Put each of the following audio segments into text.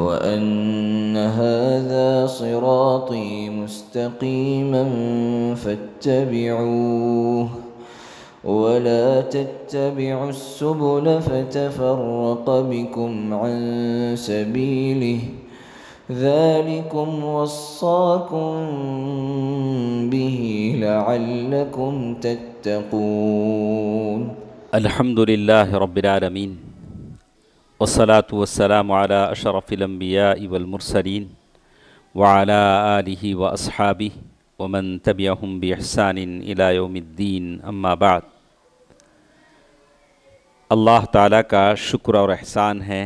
وأن هذا صراطي مستقيما فاتبعوه ولا تتبعوا السبل فتفرق بكم عن سبيله ذلكم وصاكم به لعلكم تتقون الحمد لله رب العالمين वसलात वसलाम अशरफ़िलम्बिया इवलमरसरीन वाला आलि व असहाबी वमन तबियाम बहसान इलायोमद्दीन अम्माबाद अल्लाह ताला का शुक्र और एहसान है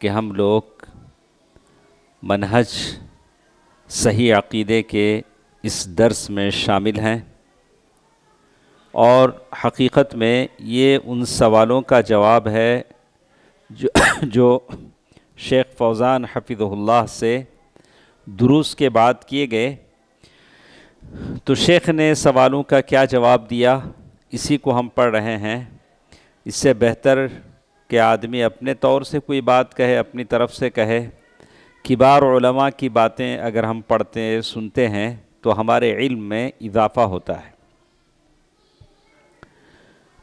कि हम लोग मनहज सही अक़ीदे के इस दर्स में शामिल हैं और हकीकत में ये उन सवालों का जवाब है जो जो शेख फौज़ान हफिज़ुल्लाह से दुरुस्त के बाद किए गए तो शेख ने सवालों का क्या जवाब दिया इसी को हम पढ़ रहे हैं इससे बेहतर कि आदमी अपने तौर से कोई बात कहे अपनी तरफ से कहे किबार उलमा की बातें अगर हम पढ़ते हैं सुनते हैं तो हमारे इल्म में इजाफ़ा होता है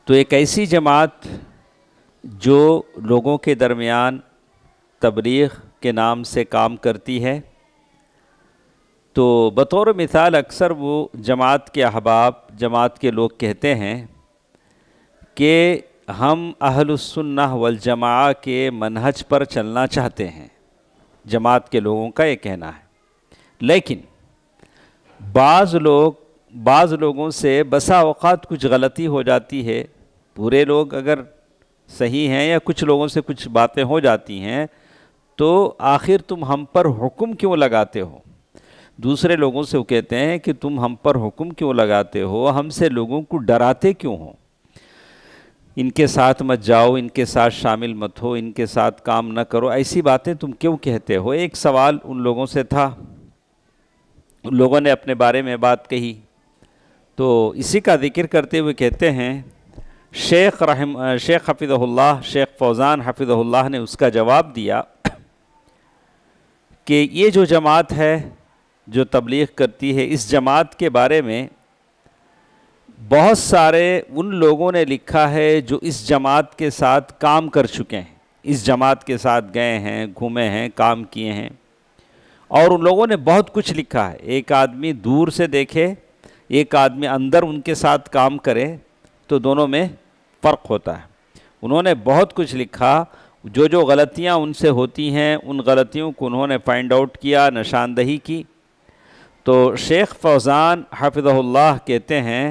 तो एक ऐसी जमात जो लोगों के दरमियान तबलीग के नाम से काम करती है तो बतौर मिसाल अक्सर वो जमात के अहबाब जमात के लोग कहते हैं कि हम अहलसन्ना वलजमा के मनहज पर चलना चाहते हैं जमात के लोगों का ये कहना है लेकिन बाज़ लोग बाज़ लोगों से बसा अवत कुछ गलती हो जाती है पूरे लोग अगर सही हैं या कुछ लोगों से कुछ बातें हो जाती हैं तो आखिर तुम हम पर हुक्म क्यों लगाते हो दूसरे लोगों से वो कहते हैं कि तुम हम पर हुक्म क्यों लगाते हो हमसे लोगों को डराते क्यों हो इनके साथ मत जाओ इनके साथ शामिल मत हो इनके साथ काम न करो ऐसी बातें तुम क्यों कहते हो एक सवाल उन लोगों से था उन लोगों ने अपने बारे में बात कही तो इसी का जिक्र करते हुए कहते हैं शेख रहम शेख हफिज़ल्ला शेख फौज़ान हफिज़ल्ला ने उसका जवाब दिया कि ये जो जमात है जो तबलीग करती है इस जमात के बारे में बहुत सारे उन लोगों ने लिखा है जो इस जमात के साथ काम कर चुके हैं इस जमात के साथ गए हैं घूमे हैं काम किए हैं और उन लोगों ने बहुत कुछ लिखा है एक आदमी दूर से देखे एक आदमी अंदर उनके साथ काम करे तो दोनों में फ़र्क होता है उन्होंने बहुत कुछ लिखा जो जो गलतियाँ उनसे होती हैं उन गलतियों को उन्होंने फाइंड आउट किया निशानदही की तो शेख फौज़ान हफिज़ल्ला कहते हैं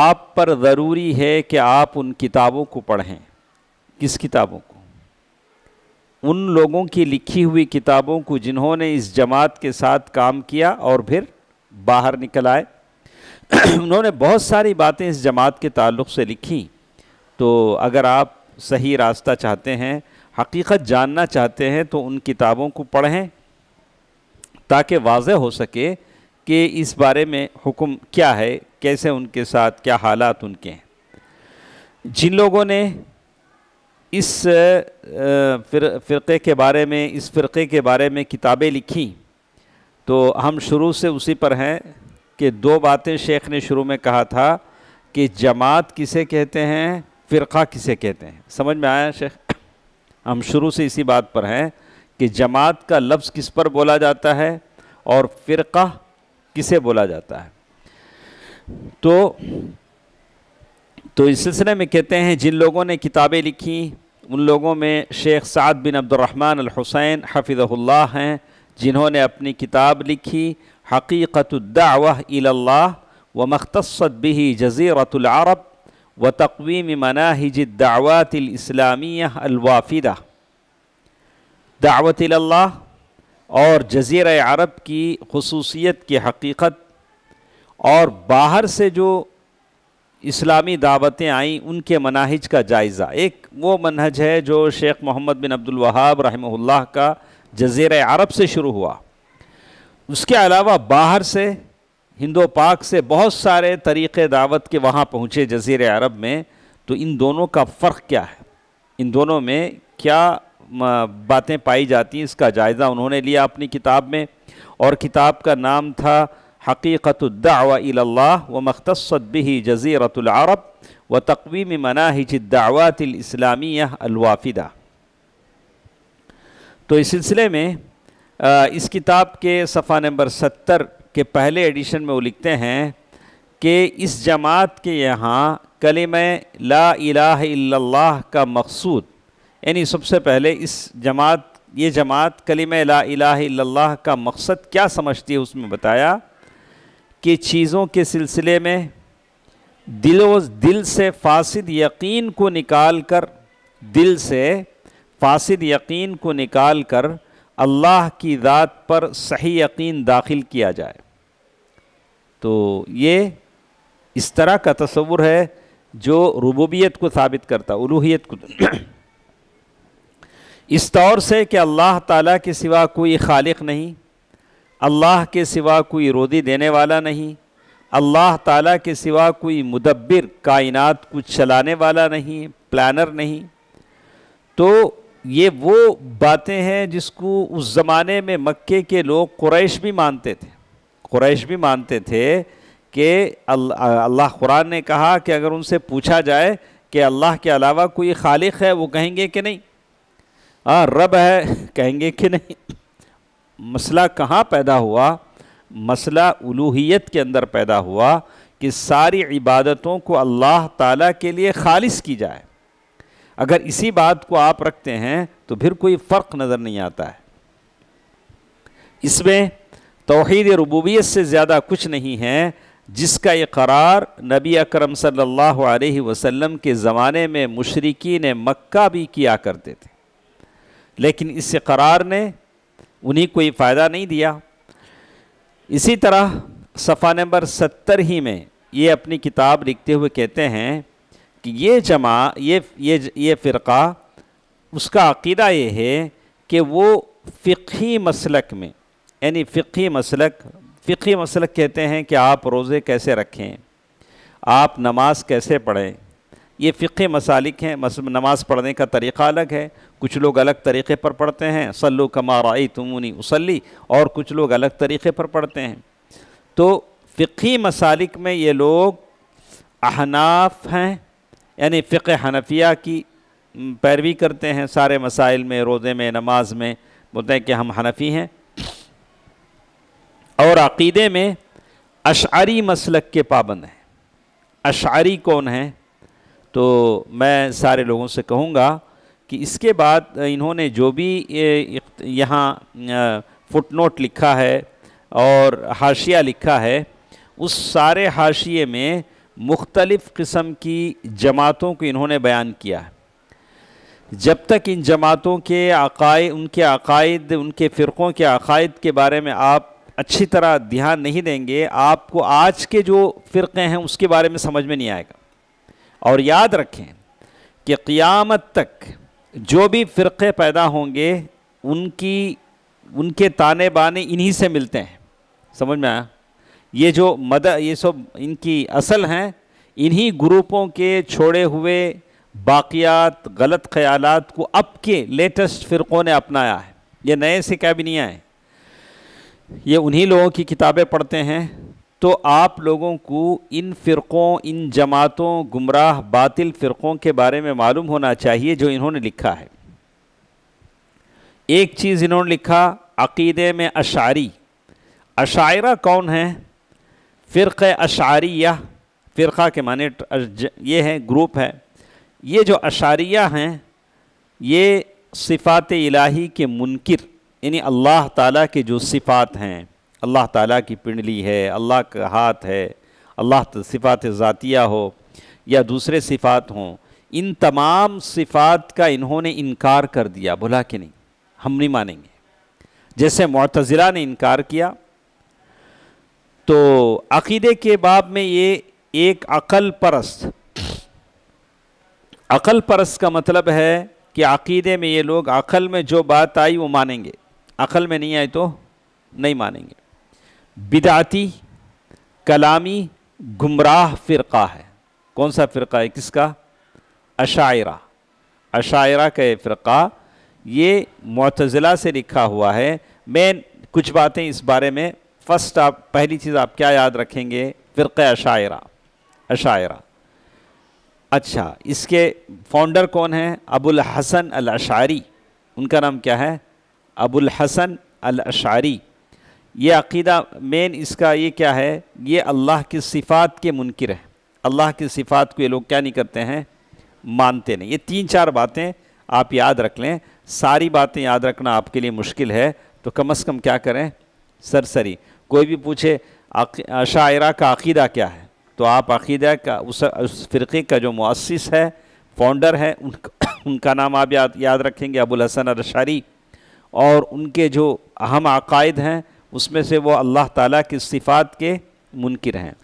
आप पर ज़रूरी है कि आप उन किताबों को पढ़ें किस किताबों को उन लोगों की लिखी हुई किताबों को जिन्होंने इस जमात के साथ काम किया और फिर बाहर निकल आए उन्होंने बहुत सारी बातें इस जमात के ताल्लुक से लिखीं तो अगर आप सही रास्ता चाहते हैं हकीकत जानना चाहते हैं तो उन किताबों को पढ़ें ताकि वाज हो सके कि इस बारे में हुक्म क्या है कैसे उनके साथ क्या हालात उनके हैं जिन लोगों ने इस फिर फ़िरक़े के बारे में इस फ़िरक़े के बारे में किताबें लिखी तो हम शुरू से उसी पर हैं कि दो बातें शेख ने शुरू में कहा था कि जमात किसे कहते हैं फ़िरका किसे कहते हैं समझ में आया शेख हम शुरू से इसी बात पर हैं कि जमात का लफ्ज़ किस पर बोला जाता है और फ़िरका किसे बोला जाता है तो तो इस सिलसिले में कहते हैं जिन लोगों ने किताबें लिखी उन लोगों में शेख साद बिन अब्दुलरहमान अलहुसैन हफिज़ल्ला हैं जिन्होंने अपनी किताब लिखी हकीकतदावा व मख्तसत बिही जजीरतल अरब व तकवीम मनाहिज इस्लामिया अलवाफ़िदा दावत और जज़ीर अरब की खसूसियत की हकीकत और बाहर से जो इस्लामी दावतें आईं उनके मनाहज का जायज़ा एक वो मनहज है जो शेख मोहम्मद बिन अब्दुल अब्दुलवाहाब रहमहुल्लाह का जज़ीर अरब से शुरू हुआ उसके अलावा बाहर से हिंदो पाक से बहुत सारे तरीक़े दावत के वहाँ पहुँचे जज़ीर अरब में तो इन दोनों का फ़र्क क्या है इन दोनों में क्या बातें पाई जाती हैं इसका जायज़ा उन्होंने लिया अपनी किताब में और किताब का नाम था हकीक़तदावा व मख्तसदबी जज़ीरतरब व तकवीम मनाहिदावातलामिया अलवाफ़िदा तो इस सिलसिले में इस किताब के सफ़ा नंबर सत्तर के पहले एडिशन में वो लिखते हैं कि इस जमात के यहाँ कलम ला इलाह का मकसूद यानी सबसे पहले इस जमात ये जमात कलम ला इलाह का मकसद क्या समझती है उसमें बताया कि चीज़ों के सिलसिले में दिलो दिल से फासिद यकीन को निकाल कर दिल से फासिद यकीन को निकाल कर अल्लाह की ज़ात पर सही यकीन दाखिल किया जाए तो ये इस तरह का तस्वुर है जो रुबूबियत को साबित करता उलूहियत को इस तौर से कि अल्लाह ताला के सिवा कोई खालिक नहीं अल्लाह के सिवा कोई रोदी देने वाला नहीं अल्लाह ताला के सिवा कोई मुदब्बिर कायनात को चलाने वाला नहीं प्लानर नहीं तो ये वो बातें हैं जिसको उस ज़माने में मक्के के लोग क्रैश भी मानते थे कुरैश भी मानते थे कि अल्लाह कुरान ने कहा कि अगर उनसे पूछा जाए कि अल्लाह के अलावा कोई खालिक है वो कहेंगे कि नहीं आ, हाँ, रब है कहेंगे कि नहीं मसला कहाँ पैदा हुआ मसला उलूहियत के अंदर पैदा हुआ कि सारी इबादतों को अल्लाह ताला के लिए खालिस की जाए अगर इसी बात को आप रखते हैं तो फिर कोई फ़र्क नज़र नहीं आता है इसमें तोहद रबूबियत से ज़्यादा कुछ नहीं है जिसका ये करार नबी अकरम सल्लल्लाहु अलैहि वसल्लम के ज़माने में मशरकिन मक्का भी किया करते थे लेकिन इस करार ने उन्हीं कोई फ़ायदा नहीं दिया इसी तरह सफ़ा नंबर सत्तर ही में ये अपनी किताब लिखते हुए कहते हैं कि ये जमा ये ये ये फ़िरका उसका अकीदा ये है कि वो फ़िकी मसलक में यानी फ़िकी मसलक फ़िकी मसलक कहते हैं कि आप रोज़े कैसे रखें आप नमाज कैसे पढ़ें ये फ़िक मसालिक हैं नमाज़ पढ़ने का तरीक़ा अलग है कुछ लोग अलग तरीक़े पर पढ़ते हैं सल्लु कमाराई तुमनी उसली और कुछ लोग अलग तरीक़े पर पढ़ते हैं तो फ़िकी मसालिक में ये लोग अहनाफ हैं यानी फ़िक हनफिया की पैरवी करते हैं सारे मसाइल में रोज़े में नमाज में बोलते हैं कि हम हनफी हैं और अक़ीदे में अशारी मसलक के पाबंद हैं अशारी कौन हैं तो मैं सारे लोगों से कहूँगा कि इसके बाद इन्होंने जो भी यहाँ फुटनोट लिखा है और हाशिया लिखा है उस सारे हाशिए में मुख्तलिफ़ किस्म की जमातों को इन्होंने बयान किया है जब तक इन जमातों के अकाय उनके अकायद उनके फ़िरक़ों के अकायद के बारे में आप अच्छी तरह ध्यान नहीं देंगे आपको आज के जो फ़िरक़े हैं उसके बारे में समझ में नहीं आएगा और याद रखें कि क़ियामत तक जो भी फ़िरक़े पैदा होंगे उनकी उनके ताने बाने इन्हीं से मिलते हैं समझ में आया ये जो मद ये सब इनकी असल हैं इन्हीं ग्रुपों के छोड़े हुए बाक़ियात गलत ख्यालात को अब के लेटेस्ट फ़िरक़ों ने अपनाया है ये नए क्या भी नहीं आए ये उन्हीं लोगों की किताबें पढ़ते हैं तो आप लोगों को इन फ़िरक़ों इन जमातों गुमराह बातिल फ़िरक़ों के बारे में मालूम होना चाहिए जो इन्होंने लिखा है एक चीज़ इन्होंने लिखा अक़ीदे में अशारी अशायरा कौन है फ़िरक़ अशारिया फ़िरक़ा के माने ये है ग्रुप है ये जो अशारिया हैं ये सिफ़ात इलाही के मुनकर यानी अल्लाह ताला के जो सिफ़ात हैं अल्लाह ताला की पिंडली है अल्लाह का हाथ है अल्लाह सिफ़ात ज़ातिया हो या दूसरे सिफ़ात हों इन तमाम सिफ़ात का इन्होंने इनकार कर दिया बोला कि नहीं हम नहीं मानेंगे जैसे मतज़िला ने इनकार किया तो अकीदे के बाब में ये एक अकल परस्त अकल परस्त का मतलब है कि अकीदे में ये लोग अकल में जो बात आई वो मानेंगे अकल में नहीं आई तो नहीं मानेंगे बिदाती कलामी गुमराह फ़िरका है कौन सा फ़िरका है किसका अशायरा अशायरा का फ़िरका ये मतज़िला से लिखा हुआ है मैं कुछ बातें इस बारे में फ़र्स्ट आप पहली चीज़ आप क्या याद रखेंगे फ़िरक़ अशायरा अशायरा अच्छा इसके फाउंडर कौन है अबुल हसन अल अशारी उनका नाम क्या है अबुल हसन अल अशारी ये अकीदा मेन इसका ये क्या है ये अल्लाह की सिफ़ात के मुनकर है अल्लाह की सिफ़ात को ये लोग क्या नहीं करते हैं मानते नहीं ये तीन चार बातें आप याद रख लें सारी बातें याद रखना आपके लिए मुश्किल है तो कम अज़ कम क्या करें सरसरी कोई भी पूछे शायरा का अकीदा क्या है तो आप अकीदा का उस उस फ़िरक़े का जो मुसिस है फाउंडर है उनका उनका नाम आप याद याद रखेंगे अबुल हसन अरशारी और उनके जो अहम अकायद हैं उसमें से वो अल्लाह ताला की सिफ़ात के मुनकर हैं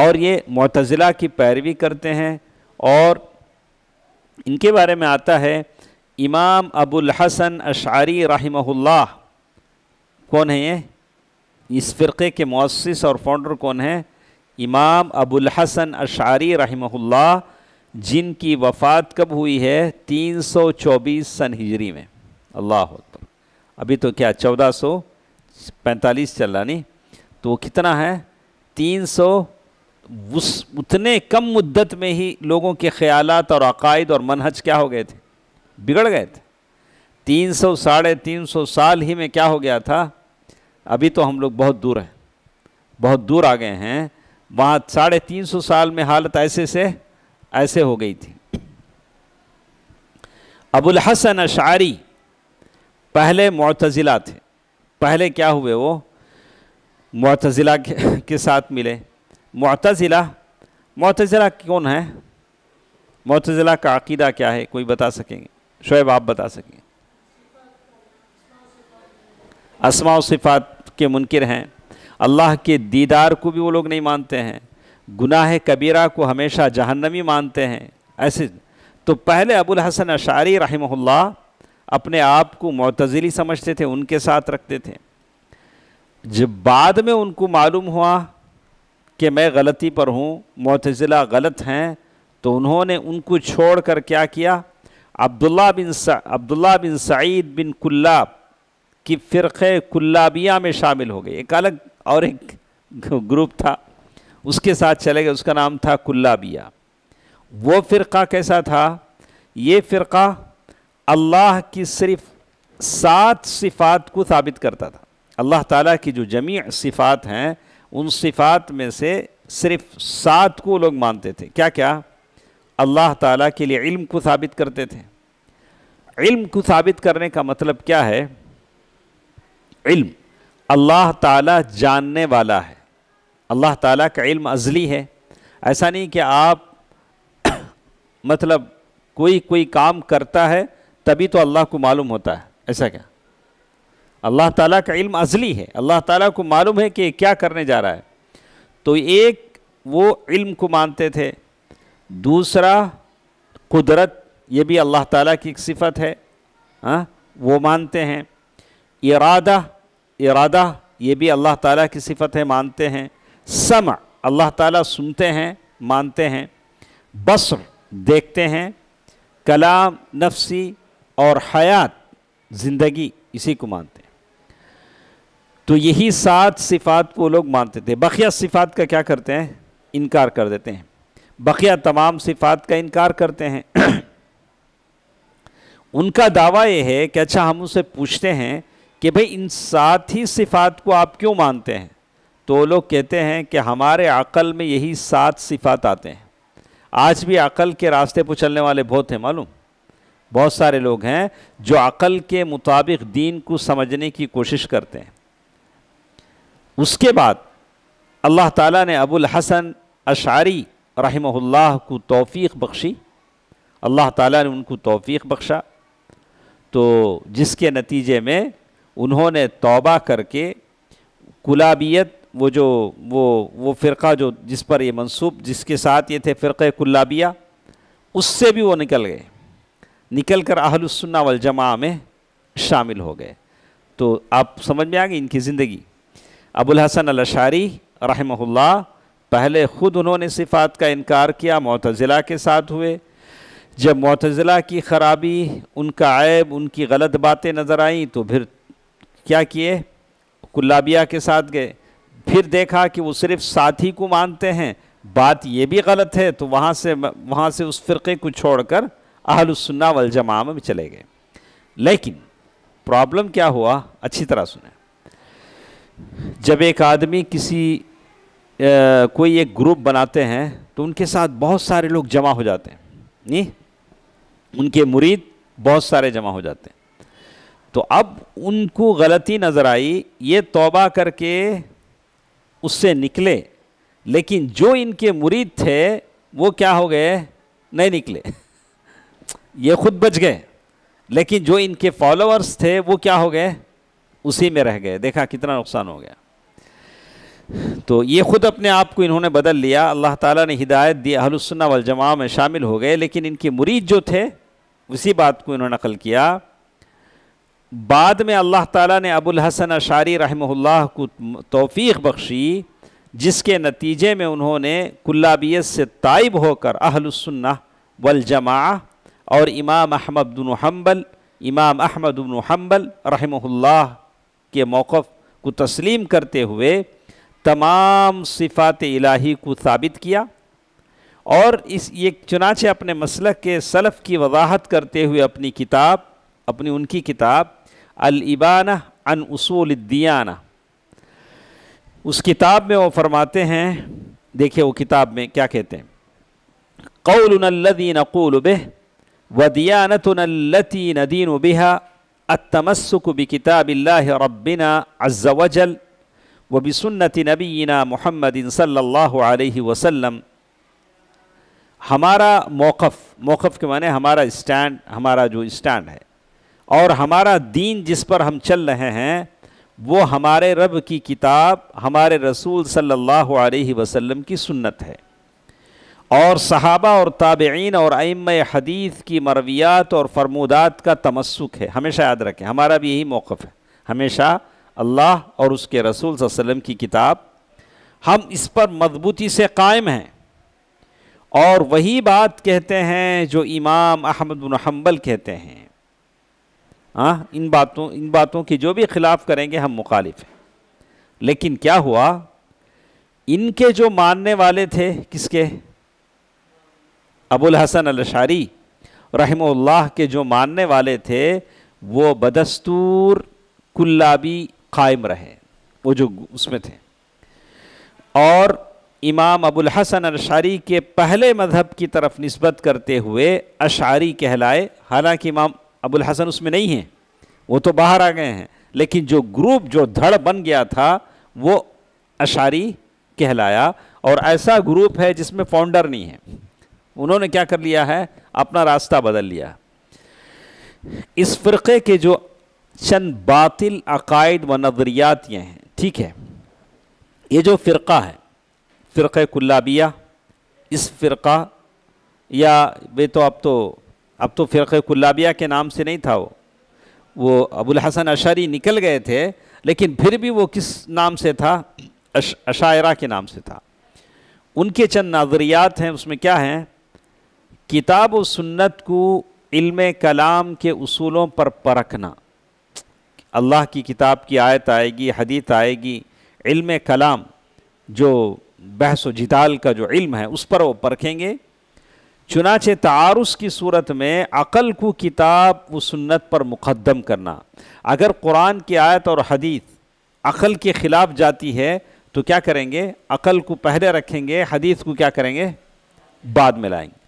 और ये मतज़िला की पैरवी करते हैं और इनके बारे में आता है इमाम अबुल हसन अशारी रहमहुल्लाह कौन है ये इस फ़िरक़े के मौसस और फाउंडर कौन हैं इमाम अबुल हसन अशारी रहमहुल्लाह जिनकी वफ़ात कब हुई है 324 सन हिजरी में अल्लाह अभी तो क्या चौदह सौ पैंतालीस चल रहा नहीं तो कितना है तीन सौ उस उतने कम मुद्दत में ही लोगों के ख्याल और अकायद और मनहज क्या हो गए थे बिगड़ गए थे तीन सौ साढ़े तीन सौ साल ही में क्या हो गया था अभी तो हम लोग बहुत दूर हैं बहुत दूर आ गए हैं वहाँ साढ़े तीन सौ साल में हालत ऐसे से ऐसे हो गई थी अबुल हसन अशारी पहले मतज़िला थे पहले क्या हुए वो मतज़िला के, साथ मिले मतज़िला मतज़िला कौन है मतज़िला का अकीदा क्या है कोई बता सकेंगे शुएब आप बता सकेंगे असमा सिफ़ात के मुनकर हैं अल्लाह के दीदार को भी वो लोग नहीं मानते हैं गुनाह कबीरा को हमेशा जहन्नमी मानते हैं ऐसे तो पहले अबुल हसन अशारी रहमल्ला अपने आप को मतजली समझते थे उनके साथ रखते थे जब बाद में उनको मालूम हुआ कि मैं गलती पर हूँ मोतजिला गलत हैं तो उन्होंने उनको छोड़ कर क्या किया अब्दुल्ला बिन अब्दुल्ला बिन सईद बिन कुल्ला की फ़िरक़े कुल्लाबिया में शामिल हो गए एक अलग और एक ग्रुप था उसके साथ चले गए उसका नाम था कुल्लाबिया वो फ़िरका कैसा था ये फ़िरका अल्लाह की सिर्फ सात सिफ़ात को साबित करता था अल्लाह ताला की जो जमी सिफ़ात हैं उन सिफ़ात में से सिर्फ सात को लोग मानते थे क्या क्या अल्लाह ताला के लिए इल्म को साबित करते थे इल्म को साबित करने का मतलब क्या है इल्म अल्लाह ताला जानने वाला है अल्लाह ताला का इल्म अजली है ऐसा नहीं कि आप मतलब कोई कोई काम करता है तभी तो अल्लाह को मालूम होता है ऐसा क्या अल्लाह ताला का इल्म अजली है अल्लाह ताला को मालूम है कि क्या करने जा रहा है तो एक वो इल्म को मानते थे दूसरा कुदरत ये भी अल्लाह ताला की एक सिफत है आ? हाँ, वो मानते हैं इरादा इरादा ये भी अल्लाह ताला की सिफत है मानते हैं सम अल्लाह ताला सुनते हैं मानते हैं बसर देखते हैं कलाम नफसी और हयात ज़िंदगी इसी को मानते हैं तो यही सात सिफ़ात को लोग मानते थे बखिया सिफ़ात का क्या करते हैं इनकार कर देते हैं बखिया तमाम सिफ़ात का इनकार करते हैं उनका दावा यह है कि अच्छा हम उसे पूछते हैं कि भाई इन सात ही सिफ़ात को आप क्यों मानते हैं तो लोग कहते हैं कि हमारे अक़ल में यही सात सिफ़ात आते हैं आज भी अक़ल के रास्ते पर चलने वाले बहुत हैं मालूम बहुत सारे लोग हैं जो अक़ल के मुताबिक दीन को समझने की कोशिश करते हैं उसके बाद अल्लाह ताला ने अबुल हसन अशारी रहमहुल्लाह को तौफीक बख्शी अल्लाह ताला ने उनको तौफीक बख्शा तो जिसके नतीजे में उन्होंने तौबा करके कुलाबियत वो जो वो वो फ़िरका जो जिस पर ये मंसूब जिसके साथ ये थे फ़िरक़ कुलाबिया उससे भी वो निकल गए निकल कर अहलसन्ना वल में शामिल हो गए तो आप समझ में आ इनकी ज़िंदगी अबुल हसन अलशारी रहमहुल्ला पहले ख़ुद उन्होंने सिफ़ात का इनकार किया मतज़िला के साथ हुए जब मतज़िला की ख़राबी उनका ऐब उनकी गलत बातें नज़र आईं तो फिर क्या किए कुल्लाबिया के साथ गए फिर देखा कि वो सिर्फ़ साथी को मानते हैं बात ये भी गलत है तो वहाँ से वहाँ से उस फ़िरक़े को छोड़कर आहलसन्ना वल जमा में चले गए लेकिन प्रॉब्लम क्या हुआ अच्छी तरह सुने जब एक आदमी किसी आ, कोई एक ग्रुप बनाते हैं तो उनके साथ बहुत सारे लोग जमा हो जाते हैं नहीं उनके मुरीद बहुत सारे जमा हो जाते हैं तो अब उनको गलती नज़र आई ये तौबा करके उससे निकले लेकिन जो इनके मुरीद थे वो क्या हो गए नहीं निकले ये खुद बच गए लेकिन जो इनके फॉलोअर्स थे वो क्या हो गए उसी में रह गए देखा कितना नुकसान हो गया तो ये खुद अपने आप को इन्होंने बदल लिया अल्लाह ताला ने हिदायत दी अहलसन्ना वलजमा में शामिल हो गए लेकिन इनके मुरीद जो थे उसी बात को इन्होंने नकल किया बाद में अल्लाह ताला ने अबुल हसन अशारी रहमहुल्लाह को तौफीक बख्शी जिसके नतीजे में उन्होंने कुल्लाबियत से ताइब होकर अहलसन्ना वलजमा और इमाम अहमद बिन हम्बल इमाम अहमद बिन हम्बल रहमहुल्लाह के मौक़ को तस्लीम करते हुए तमाम सिफ़ात इलाही को साबित किया और इस ये चुनाचे अपने मसल के सलफ़ की वजाहत करते हुए अपनी किताब अपनी उनकी किताब अलबाना अन दियाना उस किताब में वो फरमाते हैं देखिए वो किताब में क्या कहते हैं कौलदीन अकूल बह التمسك بكتاب الله ربنا عز وجل وبسنة نبينا नबीना صلى الله عليه وسلم हमारा मौक़ मौक़ के माने हमारा स्टैंड हमारा जो स्टैंड है और हमारा दीन जिस पर हम चल रहे हैं वो हमारे रब की किताब हमारे रसूल सल्लल्लाहु अलैहि वसल्लम की सुन्नत है और सहाबा और ताबेन और अम हदीस की मरवियात और फरमोदात का तमस्क है हमेशा याद रखें हमारा भी यही मौक़ है हमेशा अल्लाह और उसके रसूल वसम की किताब हम इस पर मजबूती से कायम हैं और वही बात कहते हैं जो इमाम अहमद हम्बल कहते हैं हाँ इन बातों इन बातों की जो भी खिलाफ करेंगे हम मुखालिफ हैं लेकिन क्या हुआ इनके जो मानने वाले थे किसके अबुल हसन अलशारी रहमल्ला के जो मानने वाले थे वो बदस्तूर कुल्लाबी कायम रहे वो जो उसमें थे और इमाम अबुल हसन अशारी के पहले मज़हब की तरफ नस्बत करते हुए अशारी कहलाए हालांकि इमाम अबुल हसन उसमें नहीं हैं वो तो बाहर आ गए हैं लेकिन जो ग्रुप जो धड़ बन गया था वो अशारी कहलाया और ऐसा ग्रुप है जिसमें फाउंडर नहीं है उन्होंने क्या कर लिया है अपना रास्ता बदल लिया इस फ़िरक़े के जो चंद बातिल अकायद व नज़रियात ये हैं ठीक है ये जो फ़िरका है फ़िरक़ कुल्लाबिया इस फ़िरका या वे तो अब तो अब तो फ़िरक़े कुल्लाबिया के नाम से नहीं था वो वो अबुल हसन अशारी निकल गए थे लेकिन फिर भी वो किस नाम से था अश अशायरा के नाम से था उनके चंद नज़रियात हैं उसमें क्या हैं किताब व सुन्नत को इल्म कलाम के असूलों पर परखना अल्लाह की किताब की आयत आएगी हदीत आएगी इल्म कलाम जो बहस व जिताल का जो इल्म है उस पर वो परखेंगे चुनाचे तारस की सूरत में अक़ल को किताब व सुन्नत पर मुकदम करना अगर कुरान की आयत और हदीत अक़ल के ख़िलाफ़ जाती है तो क्या करेंगे अक़ल को पहले रखेंगे हदीत को क्या करेंगे बाद में लाएंगे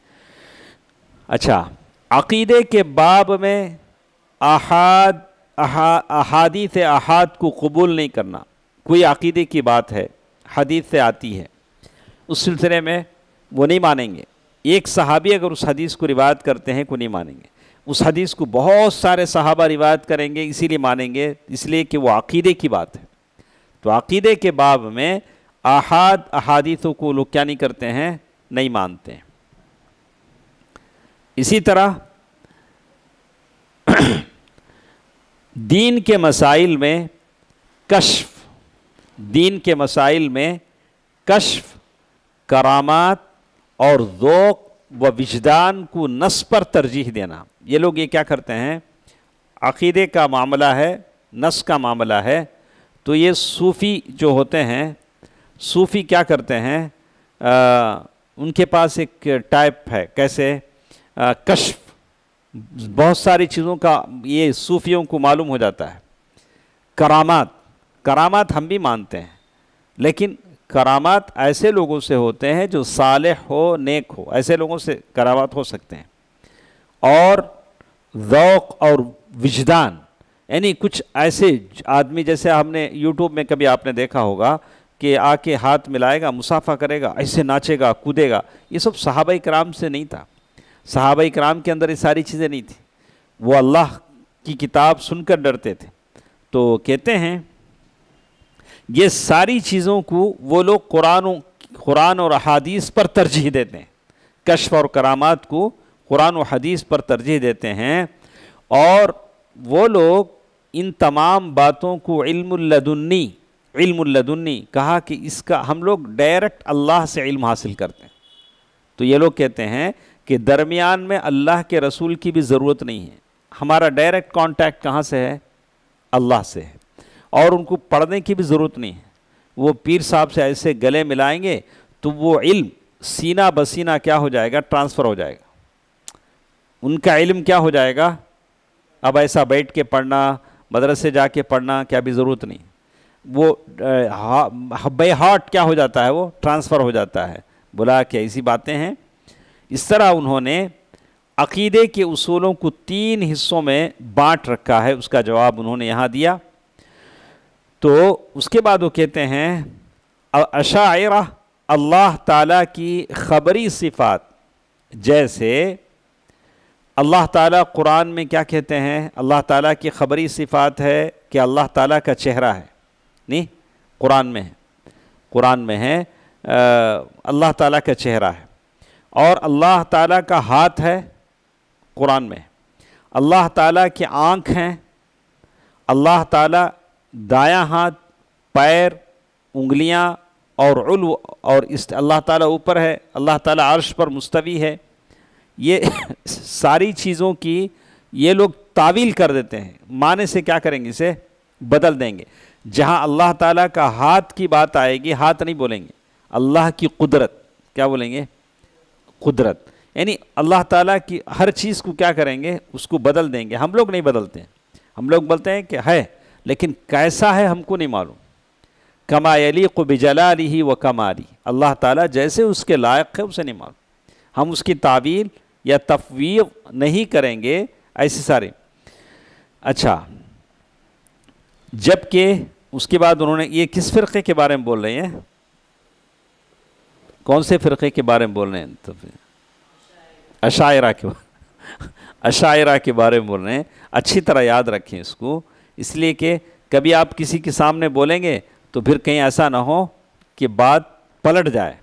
अच्छा अकीदे के बाब में अहाद अहादी से अहाद को कबूल नहीं करना कोई अकीदे की बात है हदीस से आती है उस सिलसिले में वो नहीं मानेंगे एक सहाबी अगर उस हदीस को रिवायत करते हैं को नहीं मानेंगे उस हदीस को बहुत सारे सहाबा रिवायत करेंगे इसीलिए मानेंगे इसलिए कि वो अकीदे की बात है तो अकीदे के बाब में अहाद अहादीसों को लोग क्या नहीं करते हैं नहीं मानते हैं इसी तरह दीन के मसाइल में कश्फ दीन के मसाइल में कश्फ करामात और ओक़ व विजदान को नस पर तरजीह देना ये लोग ये क्या करते हैं अक़ीदे का मामला है नस का मामला है तो ये सूफ़ी जो होते हैं सूफ़ी क्या करते हैं आ, उनके पास एक टाइप है कैसे कश्फ बहुत सारी चीज़ों का ये सूफियों को मालूम हो जाता है करामात करामात हम भी मानते हैं लेकिन करामात ऐसे लोगों से होते हैं जो साले हो नेक हो ऐसे लोगों से करामात हो सकते हैं और ذوق और विजदान यानी कुछ ऐसे आदमी जैसे हमने यूट्यूब में कभी आपने देखा होगा कि आके हाथ मिलाएगा मुसाफा करेगा ऐसे नाचेगा कूदेगा ये सब सहाबा कराम से नहीं था सहाबा कराम के अंदर ये सारी चीज़ें नहीं थी वो अल्लाह की किताब सुनकर डरते थे तो कहते हैं ये सारी चीज़ों को वो लोग कुरान कुरान और अदीस पर तरजीह देते हैं कशफ और करामात को कुरान और हदीस पर तरजीह देते हैं और वो लोग इन तमाम बातों को इल्मुल्लदुन्नी इल्मुल्लदुन्नी कहा कि इसका हम लोग डायरेक्ट अल्लाह से इल्म हासिल करते हैं तो ये लोग कहते हैं कि दरमियान में अल्लाह के रसूल की भी ज़रूरत नहीं है हमारा डायरेक्ट कांटेक्ट कहाँ से है अल्लाह से है और उनको पढ़ने की भी ज़रूरत नहीं है वो पीर साहब से ऐसे गले मिलाएंगे तो वो इल्म सीना बसीना क्या हो जाएगा ट्रांसफ़र हो जाएगा उनका इल्म क्या हो जाएगा अब ऐसा बैठ के पढ़ना मदरसे जा के पढ़ना क्या भी ज़रूरत नहीं वो हा, हार्ट क्या हो जाता है वो ट्रांसफ़र हो जाता है बोला कि ऐसी बातें हैं इस तरह उन्होंने अकीदे के उसूलों को तीन हिस्सों में बांट रखा है उसका जवाब उन्होंने यहाँ दिया तो उसके बाद वो कहते हैं अशायरा अल्लाह ताला की खबरी सिफात जैसे अल्लाह ताला कुरान में क्या कहते हैं अल्लाह ताला की खबरी सिफात है कि अल्लाह ताला का चेहरा है नहीं कुरान में है कुरान में है अल्लाह ताला का चेहरा है और अल्लाह ताला का हाथ है कुरान में अल्लाह ताला की आँख हैं अल्लाह ताला दाया हाथ पैर उंगलियां और उल्व और इस अल्लाह ताला ऊपर है अल्लाह ताला अर्श पर मुस्तवी है ये सारी चीज़ों की ये लोग तावील कर देते हैं माने से क्या करेंगे इसे बदल देंगे जहाँ अल्लाह ताला का हाथ की बात आएगी हाथ नहीं बोलेंगे अल्लाह की कुदरत क्या बोलेंगे कुदरत यानी अल्लाह ताला की हर चीज़ को क्या करेंगे उसको बदल देंगे हम लोग नहीं बदलते हम लोग बोलते हैं कि है लेकिन कैसा है हमको नहीं मालूम कमायली को बिजलाली ही व कमारी अल्लाह ताला जैसे उसके लायक है उसे नहीं मालूम हम उसकी तावील या तफवी नहीं करेंगे ऐसे सारे अच्छा जबकि उसके बाद उन्होंने ये किस फ़िरक़े के बारे में बोल रहे हैं कौन से फ़िरक़े के बारे में बोल रहे हैं तो अशायरा के अशायरा के बारे में बोल रहे हैं अच्छी तरह याद रखें इसको इसलिए कि कभी आप किसी के सामने बोलेंगे तो फिर कहीं ऐसा ना हो कि बात पलट जाए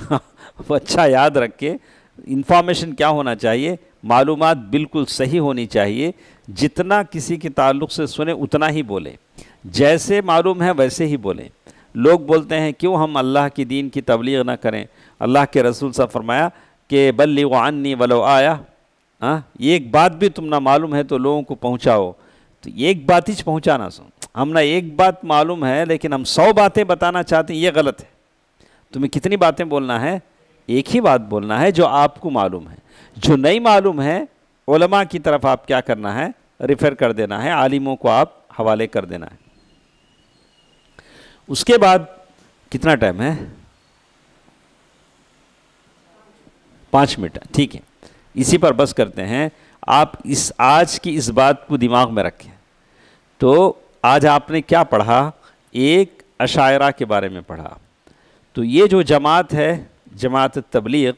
वो अच्छा याद रख के इन्फॉर्मेशन क्या होना चाहिए मालूम बिल्कुल सही होनी चाहिए जितना किसी के ताल्लुक से सुने उतना ही बोले जैसे मालूम है वैसे ही बोलें लोग बोलते हैं क्यों हम अल्लाह की दीन की तबलीग ना करें अल्लाह के रसूल सा फरमाया कि बल्ली वानी वलो आया हाँ एक बात भी तुम ना मालूम है तो लोगों को पहुँचाओ तो एक बात ही पहुँचाना सुन हम ना एक बात मालूम है लेकिन हम सौ बातें बताना चाहते हैं ये गलत है तुम्हें कितनी बातें बोलना है एक ही बात बोलना है जो आपको मालूम है जो नहीं मालूम है ओलमा की तरफ आप क्या करना है रिफ़र कर देना है आलिमों को आप हवाले कर देना है उसके बाद कितना टाइम है पाँच मिनट ठीक है इसी पर बस करते हैं आप इस आज की इस बात को दिमाग में रखें तो आज आपने क्या पढ़ा एक अशायरा के बारे में पढ़ा तो ये जो जमात है जमात तबलीग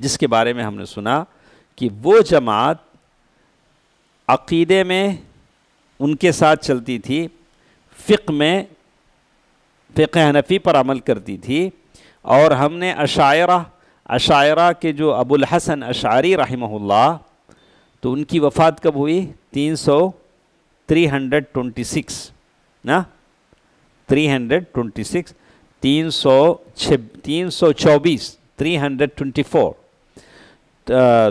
जिसके बारे में हमने सुना कि वो जमात अक़ीदे में उनके साथ चलती थी फ़िक में फ़िक हनफ़ी पर अमल करती थी और हमने अशायरा अशायरा के जो अबुल हसन अशारी रहमहुल्ला तो उनकी वफ़ात कब हुई तीन सौ थ्री हंड्रेड ट्वेंटी सिक्स न थ्री हंड्रेड ट्वेंटी सिक्स तीन सौ छब तीन सौ चौबीस थ्री हंड्रेड ट्वेंटी फोर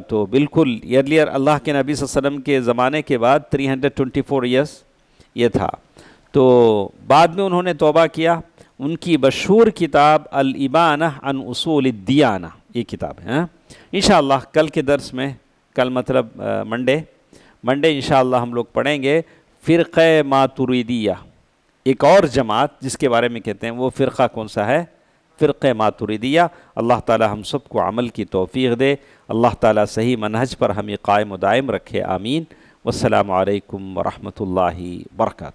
तो बिल्कुल एयरलियर अल्लाह के नबी वसम के ज़माने के बाद 324 हंड्रेड ईयर्स ये था तो बाद में उन्होंने तोबा किया उनकी मशहूर किताब अल अन उसूल दियाना ये किताब है हाँ? इन कल के दर्स में कल मतलब मंडे मंडे इन हम लोग पढ़ेंगे फ़िरक़ मातुरीदिया एक और जमात जिसके बारे में कहते हैं वो फ़िरक़ा कौन सा है फ़िरक़ मातुरीदिया अल्लाह ताला हम सब को अमल की तोफ़ी दे अल्लाह ताला सही मनहज पर हमें कायम दायम रखे आमीन वालकम वरहमल वर्का